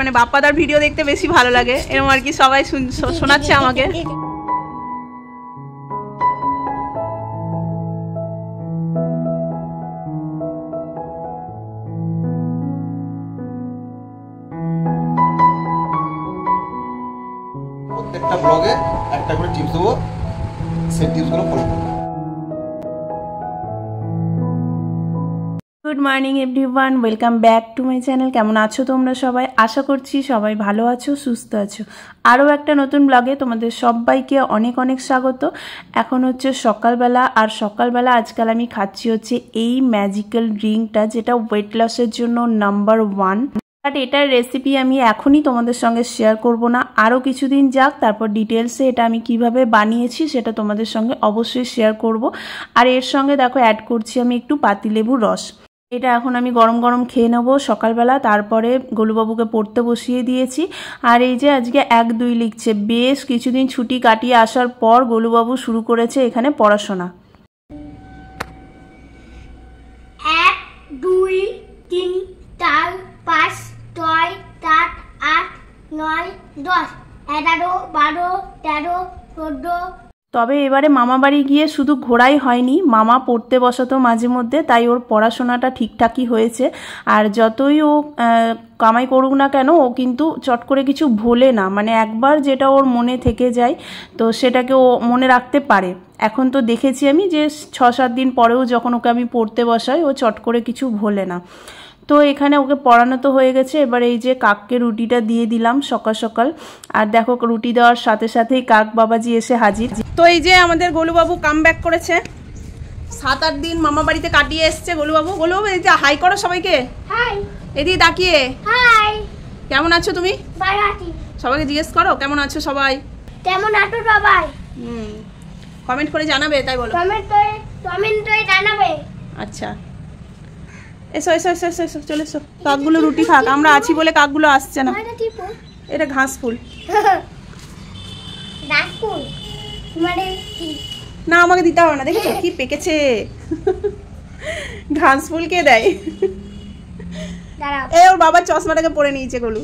মানে বাপ্পাদার ভিডিও দেখতে বেশি ভালো লাগে এরকম আর কি সবাই শোনাচ্ছে আমাকে একটা ব্লগে একটা করে টিপস দেবো সেই টিপসগুলো ফলো করবো good morning everyone welcome back to my channel কেমন আছো তোমরা সবাই আশা করছি সবাই ভালো আছো সুস্থ আছো আরও একটা নতুন ব্লগে তোমাদের সবাইকে অনেক অনেক স্বাগত এখন হচ্ছে সকালবেলা আর সকালবেলা আজকাল আমি খাচ্ছি হচ্ছে এই ম্যাজিক্যাল ড্রিঙ্কটা যেটা ওয়েট লসের জন্য নাম্বার ওয়ান বাট এটার রেসিপি আমি এখনই তোমাদের সঙ্গে শেয়ার করব না আরও কিছুদিন যাক তারপর ডিটেলসে এটা আমি কিভাবে বানিয়েছি সেটা তোমাদের সঙ্গে অবশ্যই শেয়ার করব আর এর সঙ্গে দেখো অ্যাড করছি আমি একটু পাতিলেবুর রস এটা এখন আমি গরম গরম খেয়ে নেবো সকালবেলা তারপরে গোলুবাবুকে পড়তে বসিয়ে দিয়েছি আর এই যে আজকে এক দুই লিখছে বেশ কিছুদিন ছুটি কাটিয়ে আসার পর গোলুবাবু শুরু করেছে এখানে পড়াশোনা এক দুই তিন চার পাঁচ ছয় সাত আট নয় দশ এগারো বারো তেরো চোদ্দো তবে এবারে মামা বাড়ি গিয়ে শুধু ঘোরাই হয়নি মামা পড়তে বসাতো মাঝে মধ্যে তাই ওর পড়াশোনাটা ঠিকঠাকই হয়েছে আর যতই ও কামাই করুক না কেন ও কিন্তু চট করে কিছু ভোলে না মানে একবার যেটা ওর মনে থেকে যায় তো সেটাকে ও মনে রাখতে পারে এখন তো দেখেছি আমি যে ছ সাত দিন পরেও যখন ওকে আমি পড়তে বসাই ও চট করে কিছু ভোলে না তো এখানে ওকে পড়ানো তো হয়ে গেছে এবার এই যে কাককে রুটিটা দিয়ে দিলাম সকাল সকাল আর দেখো রুটি দেওয়ার সাথে সাথেই কাক বাবাজি এসে হাজির তো এই যে আমাদের গোলুবাবু কাম ব্যাক করেছে সাত আট দিন মামা বাড়িতে কাটিয়ে এসছে গোলুবাবু গোলুবাবু এই যে হাই করো সবাইকে এদিকে তাকিয়ে কেমন আছো তুমি সবাইকে জিজ্ঞেস করো কেমন আছো সবাই কেমন আছো সবাই হুম কমেন্ট করে জানাবে তাই বলো কমেন্ট করে কমেন্ট করে জানাবে আচ্ছা এসো এসো এসো এসো এসো চলে এসো কাকগুলো রুটি খাক আমরা আছি বলে কাকগুলো আসছে না এটা ঘাস ফুল ফুল মানে না আমাকে দিতে হবে না দেখেছো হ্যাঁ। কি পেকেছে ঘাস ফুল কে দেয় এ ওর বাবার চশমাটাকে পরে নিয়েছে গলু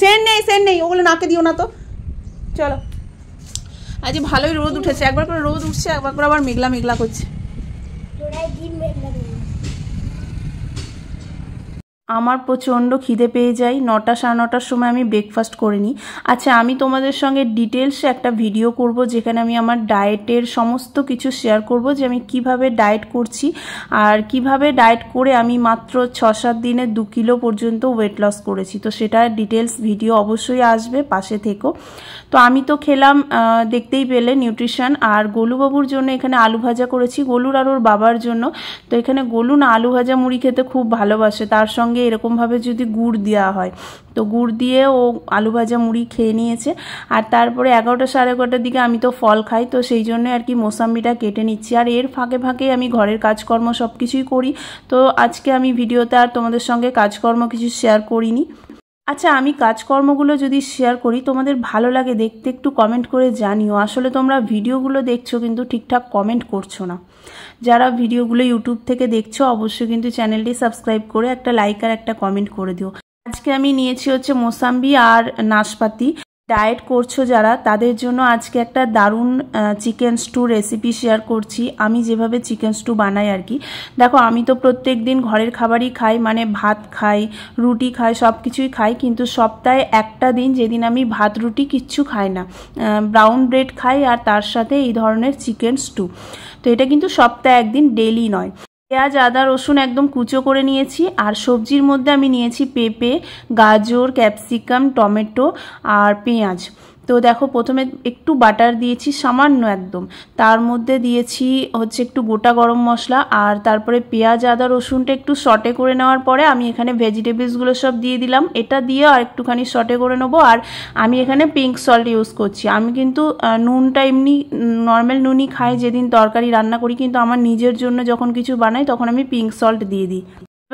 সেন নেই সেন নেই ওগুলো নাকে দিও না তো চলো আজ ভালোই রোদ উঠেছে একবার করে রোদ উঠছে একবার করে আবার মেঘলা মেঘলা করছে আমার প্রচণ্ড খিদে পেয়ে যাই নটা সাড়ে নটার সময় আমি ব্রেকফাস্ট করে নিই আচ্ছা আমি তোমাদের সঙ্গে ডিটেলস একটা ভিডিও করব যেখানে আমি আমার ডায়েটের সমস্ত কিছু শেয়ার করব যে আমি কিভাবে ডায়েট করছি আর কিভাবে ডায়েট করে আমি মাত্র ছ সাত দিনে দু কিলো পর্যন্ত ওয়েট লস করেছি তো সেটা ডিটেলস ভিডিও অবশ্যই আসবে পাশে থেকো তো আমি তো খেলাম দেখতেই পেলে নিউট্রিশন আর গোলুবাবুর জন্য এখানে আলু ভাজা করেছি গোলুর আর ওর বাবার জন্য তো এখানে গোলু না আলু ভাজা মুড়ি খেতে খুব ভালোবাসে তার সঙ্গে সঙ্গে এরকমভাবে যদি গুড় দেওয়া হয় তো গুড় দিয়ে ও আলু ভাজা মুড়ি খেয়ে নিয়েছে আর তারপরে এগারোটা সাড়ে এগারোটার দিকে আমি তো ফল খাই তো সেই জন্য আর কি মোসাম্বিটা কেটে নিচ্ছি আর এর ফাঁকে ফাঁকে আমি ঘরের কাজকর্ম সব কিছুই করি তো আজকে আমি ভিডিওতে আর তোমাদের সঙ্গে কাজকর্ম কিছু শেয়ার করিনি আচ্ছা আমি কাজকর্মগুলো যদি শেয়ার করি তোমাদের ভালো লাগে দেখতে একটু কমেন্ট করে জানিও আসলে তোমরা ভিডিওগুলো দেখছো কিন্তু ঠিকঠাক কমেন্ট করছো না যারা ভিডিওগুলো ইউটিউব থেকে দেখছো অবশ্যই কিন্তু চ্যানেলটি সাবস্ক্রাইব করে একটা লাইক আর একটা কমেন্ট করে দিও আজকে আমি নিয়েছি হচ্ছে মোসাম্বি আর নাশপাতি ডায়েট করছো যারা তাদের জন্য আজকে একটা দারুণ চিকেন স্টু রেসিপি শেয়ার করছি আমি যেভাবে চিকেন স্টু বানাই আর কি দেখো আমি তো প্রত্যেক দিন ঘরের খাবারই খাই মানে ভাত খাই রুটি খাই সব কিছুই খাই কিন্তু সপ্তাহে একটা দিন যেদিন আমি ভাত রুটি কিচ্ছু খাই না ব্রাউন ব্রেড খাই আর তার সাথে এই ধরনের চিকেন স্টু তো এটা কিন্তু সপ্তাহে একদিন ডেলি নয় পেঁয়াজ আদা রসুন একদম কুচো করে নিয়েছি আর সবজির মধ্যে আমি নিয়েছি পেঁপে গাজর ক্যাপসিকাম টমেটো আর পেঁয়াজ তো দেখো প্রথমে একটু বাটার দিয়েছি সামান্য একদম তার মধ্যে দিয়েছি হচ্ছে একটু গোটা গরম মশলা আর তারপরে পেঁয়াজ আদা রসুনটা একটু শর্টে করে নেওয়ার পরে আমি এখানে ভেজিটেবলসগুলো সব দিয়ে দিলাম এটা দিয়ে আর একটুখানি শর্টে করে নেবো আর আমি এখানে পিঙ্ক সল্ট ইউজ করছি আমি কিন্তু নুনটা এমনি নর্মাল নুনই খাই যেদিন তরকারি রান্না করি কিন্তু আমার নিজের জন্য যখন কিছু বানাই তখন আমি পিঙ্ক সল্ট দিয়ে দিই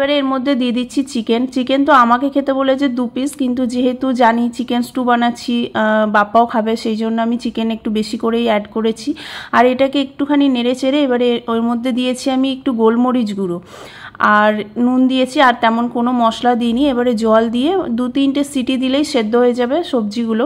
এবারে এর মধ্যে দিয়ে দিচ্ছি চিকেন চিকেন তো আমাকে খেতে বলেছে দু পিস কিন্তু যেহেতু জানি চিকেন স্টু বানাচ্ছি বাপ্পাও খাবে সেই জন্য আমি চিকেন একটু বেশি করেই অ্যাড করেছি আর এটাকে একটুখানি নেড়ে চেড়ে এবারে ওর মধ্যে দিয়েছি আমি একটু গোলমরিচ গুঁড়ো আর নুন দিয়েছি আর তেমন কোনো মশলা দিইনি এবারে জল দিয়ে দু তিনটে সিটি দিলেই সেদ্ধ হয়ে যাবে সবজিগুলো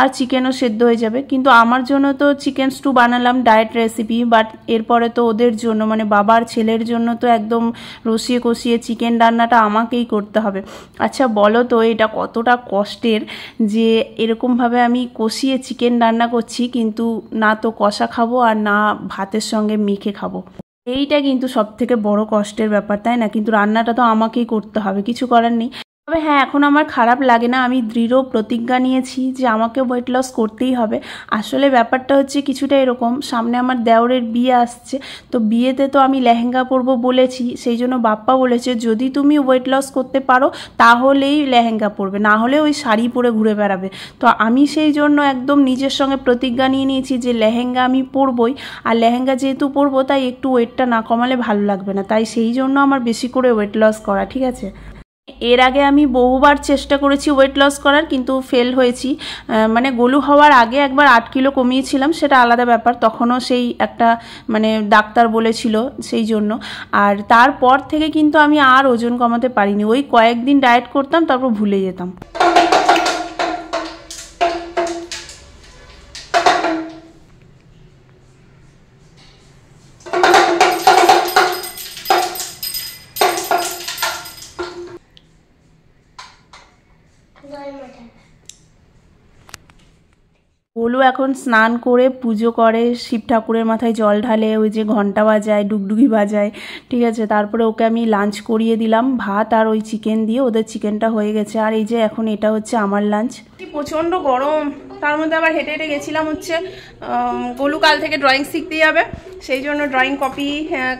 আর চিকেনও সেদ্ধ হয়ে যাবে কিন্তু আমার জন্য তো চিকেন স্টু বানালাম ডায়েট রেসিপি বাট এরপরে তো ওদের জন্য মানে বাবার ছেলের জন্য তো একদম রসিয়ে কষিয়ে চিকেন রান্নাটা আমাকেই করতে হবে আচ্ছা বলো তো এটা কতটা কষ্টের যে এরকমভাবে আমি কষিয়ে চিকেন রান্না করছি কিন্তু না তো কষা খাবো আর না ভাতের সঙ্গে মেখে খাবো এইটা কিন্তু সব থেকে বড় কষ্টের ব্যাপার তাই না কিন্তু রান্নাটা তো আমাকেই করতে হবে কিছু করার নেই তবে হ্যাঁ এখন আমার খারাপ লাগে না আমি দৃঢ় প্রতিজ্ঞা নিয়েছি যে আমাকে ওয়েট লস করতেই হবে আসলে ব্যাপারটা হচ্ছে কিছুটা এরকম সামনে আমার দেওরের বিয়ে আসছে তো বিয়েতে তো আমি লেহেঙ্গা পরবো বলেছি সেই জন্য বাপ্পা বলেছে যদি তুমি ওয়েট লস করতে পারো তাহলেই লেহেঙ্গা পরবে না হলে ওই শাড়ি পরে ঘুরে বেড়াবে তো আমি সেই জন্য একদম নিজের সঙ্গে প্রতিজ্ঞা নিয়ে নিয়েছি যে লেহেঙ্গা আমি পরবই আর লেহেঙ্গা যেহেতু পরবো তাই একটু ওয়েটটা না কমালে ভালো লাগবে না তাই সেই জন্য আমার বেশি করে ওয়েট লস করা ঠিক আছে এর আগে আমি বহুবার চেষ্টা করেছি ওয়েট লস করার কিন্তু ফেল হয়েছি মানে গোলু হওয়ার আগে একবার আট কিলো কমিয়েছিলাম সেটা আলাদা ব্যাপার তখনও সেই একটা মানে ডাক্তার বলেছিল সেই জন্য আর তারপর থেকে কিন্তু আমি আর ওজন কমাতে পারিনি ওই কয়েকদিন ডায়েট করতাম তারপর ভুলে যেতাম এখন স্নান করে পুজো করে শিব ঠাকুরের মাথায় জল ঢালে ওই যে ঘন্টা বাজায় ডুগডুগি বাজায় ঠিক আছে তারপরে ওকে আমি লাঞ্চ করিয়ে দিলাম ভাত আর ওই চিকেন দিয়ে ওদের চিকেনটা হয়ে গেছে আর এই যে এখন এটা হচ্ছে আমার লাঞ্চ প্রচণ্ড গরম তার মধ্যে আবার হেঁটে হেঁটে গেছিলাম হচ্ছে গোলু কাল থেকে ড্রয়িং শিখতে যাবে সেই জন্য ড্রয়িং কপি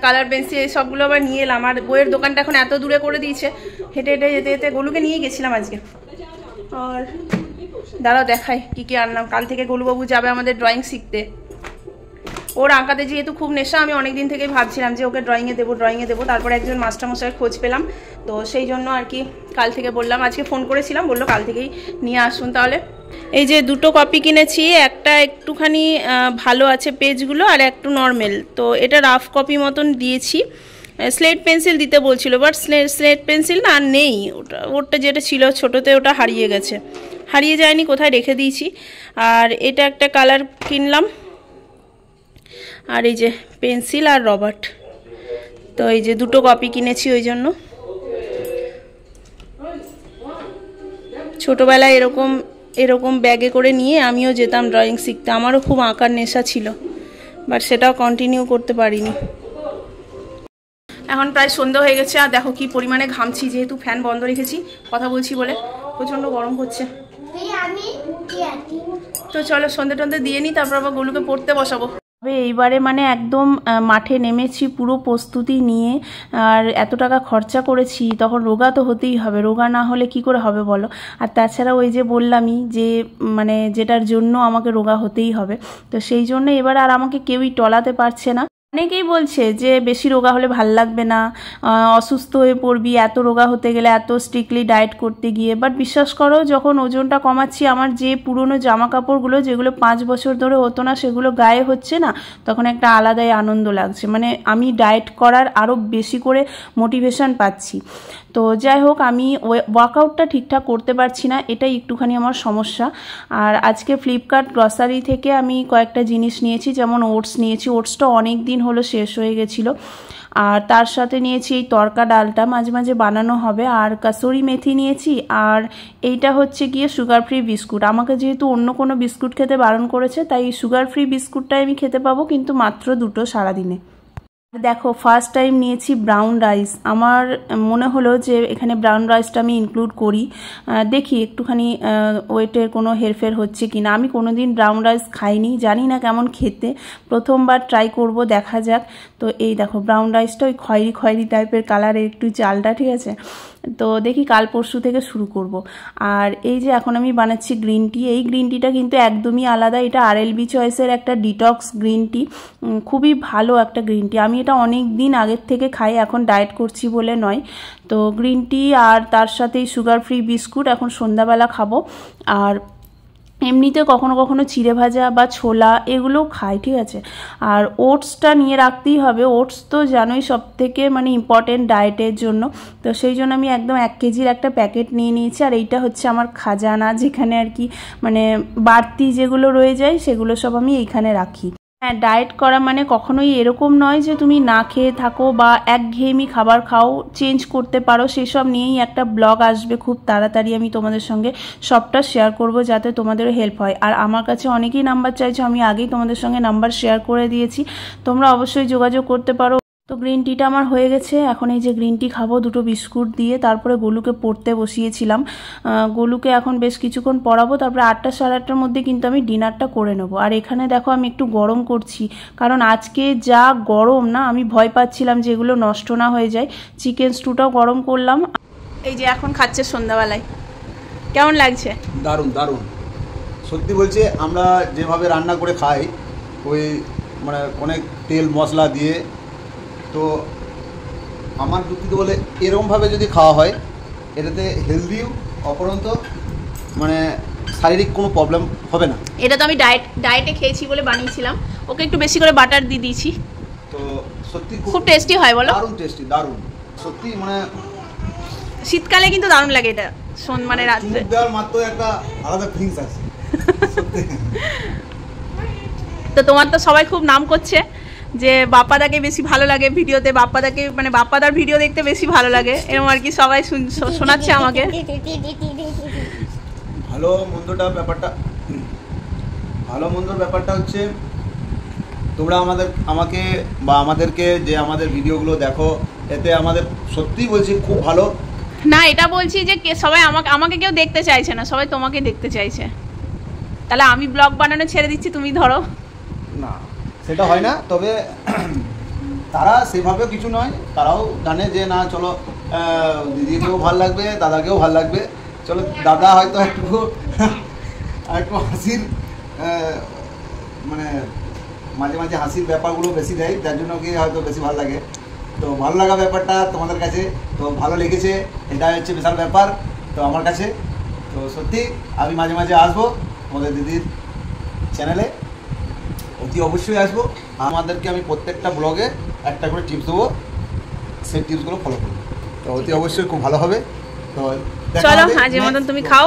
কালার পেন্সিল সবগুলো আবার নিয়ে এলাম আর বইয়ের দোকানটা এখন এত দূরে করে দিয়েছে হেঁটে হেঁটে যেতে যেতে গোলুকে নিয়ে গেছিলাম আজকে আর দাঁড়াও দেখাই কি কি আনলাম কাল থেকে গোলুবাবু যাবে আমাদের ড্রয়িং শিখতে ওর আঁকাতে যেহেতু খুব নেশা আমি অনেক দিন থেকেই ভাবছিলাম যে ওকে ড্রয়িংয়ে দেবো ড্রয়িংয়ে দেবো তারপরে একজন মাস্টারমশাইয়ের খোঁজ পেলাম তো সেই জন্য আর কি কাল থেকে বললাম আজকে ফোন করেছিলাম বললো কাল থেকেই নিয়ে আসুন তাহলে এই যে দুটো কপি কিনেছি একটা একটুখানি ভালো আছে পেজগুলো আর একটু নর্মেল তো এটা রাফ কপি মতন দিয়েছি স্লেট পেন্সিল দিতে বলছিল বাট স্লেট পেন্সিল না নেই ওটা ওরটা যেটা ছিল ছোটোতে ওটা হারিয়ে গেছে হারিয়ে যায়নি কোথায় রেখে দিয়েছি আর এটা একটা কালার কিনলাম আর এই যে পেন্সিল আর রবার্ট তো এই যে দুটো কপি কিনেছি ওই জন্য ছোটোবেলায় এরকম এরকম ব্যাগে করে নিয়ে আমিও যেতাম ড্রয়িং শিখতে আমারও খুব আঁকার নেশা ছিল বাট সেটাও কন্টিনিউ করতে পারিনি এখন প্রায় সন্ধ্যা হয়ে গেছে আর দেখো কি পরিমাণে ঘামছি যেহেতু ফ্যান বন্ধ রেখেছি কথা বলছি বলে প্রচণ্ড গরম হচ্ছে তো চলো সন্ধে টন্ধে দিয়ে নিই তারপর আবার গোলুকে পড়তে বসাবো তবে এইবারে মানে একদম মাঠে নেমেছি পুরো প্রস্তুতি নিয়ে আর এত টাকা খরচা করেছি তখন রোগা তো হতেই হবে রোগা না হলে কি করে হবে বলো আর তাছাড়া ওই যে বললামই যে মানে যেটার জন্য আমাকে রোগা হতেই হবে তো সেই জন্য এবার আর আমাকে কেউই টলাতে পারছে না অনেকেই বলছে যে বেশি রোগা হলে ভাল লাগবে না অসুস্থ হয়ে পড়বি এত রোগা হতে গেলে এত স্ট্রিক্টলি ডায়েট করতে গিয়ে বাট বিশ্বাস করো যখন ওজনটা কমাচ্ছি আমার যে পুরনো জামা কাপড়গুলো যেগুলো পাঁচ বছর ধরে হতো না সেগুলো গায়ে হচ্ছে না তখন একটা আলাদাই আনন্দ লাগছে মানে আমি ডায়েট করার আরও বেশি করে মোটিভেশান পাচ্ছি তো যাই হোক আমি ওয়ার্কআউটটা ঠিকঠাক করতে পারছি না এটাই একটুখানি আমার সমস্যা আর আজকে ফ্লিপকার্ট গ্রসারি থেকে আমি কয়েকটা জিনিস নিয়েছি যেমন ওটস নিয়েছি ওটসটা অনেক দিন হলো শেষ হয়ে গেছিলো আর তার সাথে নিয়েছি এই তরকা ডালটা মাঝে মাঝে বানানো হবে আর কাসুরি মেথি নিয়েছি আর এইটা হচ্ছে গিয়ে সুগার ফ্রি বিস্কুট আমাকে যেহেতু অন্য কোনো বিস্কুট খেতে বারণ করেছে তাই সুগার ফ্রি বিস্কুটটাই আমি খেতে পাবো কিন্তু মাত্র দুটো সারাদিনে দেখো ফার্স্ট টাইম নিয়েছি ব্রাউন রাইস আমার মনে হলো যে এখানে ব্রাউন রাইসটা আমি ইনক্লুড করি দেখি একটুখানি ওয়েটের কোনো হেরফের হচ্ছে কি না আমি কোনো দিন ব্রাউন রাইস খাইনি জানি না কেমন খেতে প্রথমবার ট্রাই করব দেখা যাক তো এই দেখো ব্রাউন রাইসটা ওই খয়েরি খয়েরি টাইপের কালারের একটু চালটা ঠিক আছে তো দেখি কাল পরশু থেকে শুরু করব আর এই যে এখন আমি বানাচ্ছি গ্রিন টি এই গ্রিন টিটা কিন্তু একদমই আলাদা এটা আর এল বি চয়েসের একটা ডিটক্স গ্রিন টি খুবই ভালো একটা গ্রিন টি আমি এটা অনেক দিন আগের থেকে খাই এখন ডায়েট করছি বলে নয় তো গ্রিন টি আর তার সাথেই সুগার ফ্রি বিস্কুট এখন সন্ধ্যাবেলা খাবো আর এমনিতে কখনো কখনো চিড়ে ভাজা বা ছোলা এগুলোও খাই ঠিক আছে আর ওটসটা নিয়ে রাখতেই হবে ওটস তো জানোই সব থেকে মানে ইম্পর্টেন্ট ডায়েটের জন্য তো সেই জন্য আমি একদম এক কেজির একটা প্যাকেট নিয়ে নিয়েছি আর এইটা হচ্ছে আমার খাজানা যেখানে আর কি মানে বাড়তি যেগুলো রয়ে যায় সেগুলো সব আমি এইখানে রাখি হ্যাঁ ডায়েট করা মানে কখনোই এরকম নয় যে তুমি না খেয়ে থাকো বা একঘেয়েমি খাবার খাও চেঞ্জ করতে পারো সেসব নিয়েই একটা ব্লগ আসবে খুব তাড়াতাড়ি আমি তোমাদের সঙ্গে সবটা শেয়ার করব যাতে তোমাদেরও হেল্প হয় আর আমার কাছে অনেকেই নাম্বার চাইছো আমি আগেই তোমাদের সঙ্গে নাম্বার শেয়ার করে দিয়েছি তোমরা অবশ্যই যোগাযোগ করতে পারো তো গ্রিন টিটা আমার হয়ে গেছে এখন এই যে গ্রিন টি খাবো দুটো বিস্কুট দিয়ে তারপরে গোলুকে পড়তে বসিয়েছিলাম গোলুকে এখন বেশ কিছুক্ষণ পড়াবো তারপরে আটটা সাড়ে আটটার মধ্যে কিন্তু আমি ডিনারটা করে নেবো আর এখানে দেখো আমি একটু গরম করছি কারণ আজকে যা গরম না আমি ভয় পাচ্ছিলাম যে এগুলো নষ্ট না হয়ে যায় চিকেন স্টুটাও গরম করলাম এই যে এখন খাচ্ছে সন্ধ্যাবেলায় কেমন লাগছে দারুণ দারুণ সত্যি বলছে আমরা যেভাবে রান্না করে খাই ওই মানে অনেক তেল মশলা দিয়ে তো আমার যুক্তিতে বলে এরমভাবে যদি খাওয়া হয় এটাতে হেলদিও অপরন্ত মানে শারীরিক কোনো প্রবলেম হবে না এটা তো আমি ডায়েট ডায়েটে খেয়েছি বলে বানিয়েছিলাম ওকে একটু বেশি করে বাটার দিয়ে দিয়েছি তো সত্যি খুব টেস্টি হয় বলো দারুণ টেস্টি দারুণ সত্যি মানে শীতকালে কিন্তু দারুণ লাগে এটা শোন মানে, মানে রাত্রে দেওয়ার মাত্র একটা আলাদা ফিলিংস আছে তো তোমার তো সবাই খুব নাম করছে যে বাপ্পাদাকে বেশি ভালো লাগে ভিডিওতে বাপ্পাদাকে মানে বাপ্পাদার ভিডিও দেখতে বেশি ভালো লাগে এরকম আর কি সবাই শোনাচ্ছে আমাকে ভালো মন্দটা ব্যাপারটা ভালো মন্দর ব্যাপারটা হচ্ছে তোমরা আমাদের আমাকে বা আমাদেরকে যে আমাদের ভিডিওগুলো দেখো এতে আমাদের সত্যি বলছি খুব ভালো না এটা বলছি যে সবাই আমাকে আমাকে কেউ দেখতে চাইছে না সবাই তোমাকে দেখতে চাইছে তাহলে আমি ব্লগ বানানো ছেড়ে দিচ্ছি তুমি ধরো না সেটা হয় না তবে তারা সেভাবে কিছু নয় তারাও জানে যে না চলো দিদিকেও ভাল লাগবে দাদাকেও ভাল লাগবে চলো দাদা হয়তো একটু একটু হাসির মানে মাঝে মাঝে হাসির ব্যাপারগুলো বেশি দেয় যার জন্য কি হয়তো বেশি ভালো লাগে তো ভালো লাগা ব্যাপারটা তোমাদের কাছে তো ভালো লেগেছে এটা হচ্ছে বিশাল ব্যাপার তো আমার কাছে তো সত্যি আমি মাঝে মাঝে আসবো তোমাদের দিদির চ্যানেলে অতি অবশ্যই আসবো আমাদেরকে আমি প্রত্যেকটা ব্লগে একটা করে টিপস দেবো সেই টিপসগুলো ফলো করবো তো অতি অবশ্যই খুব ভালো হবে তো চলো আজের মতন তুমি খাও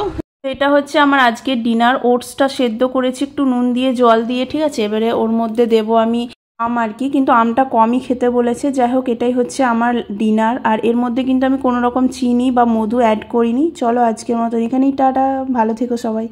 এটা হচ্ছে আমার আজকে ডিনার ওটসটা সেদ্ধ করেছি একটু নুন দিয়ে জল দিয়ে ঠিক আছে এবারে ওর মধ্যে দেব আমি আম আর কি কিন্তু আমটা কমই খেতে বলেছে যাই হোক এটাই হচ্ছে আমার ডিনার আর এর মধ্যে কিন্তু আমি কোনো রকম চিনি বা মধু অ্যাড করিনি চলো আজকের মতো এখানেই টাটা ভালো থেকো সবাই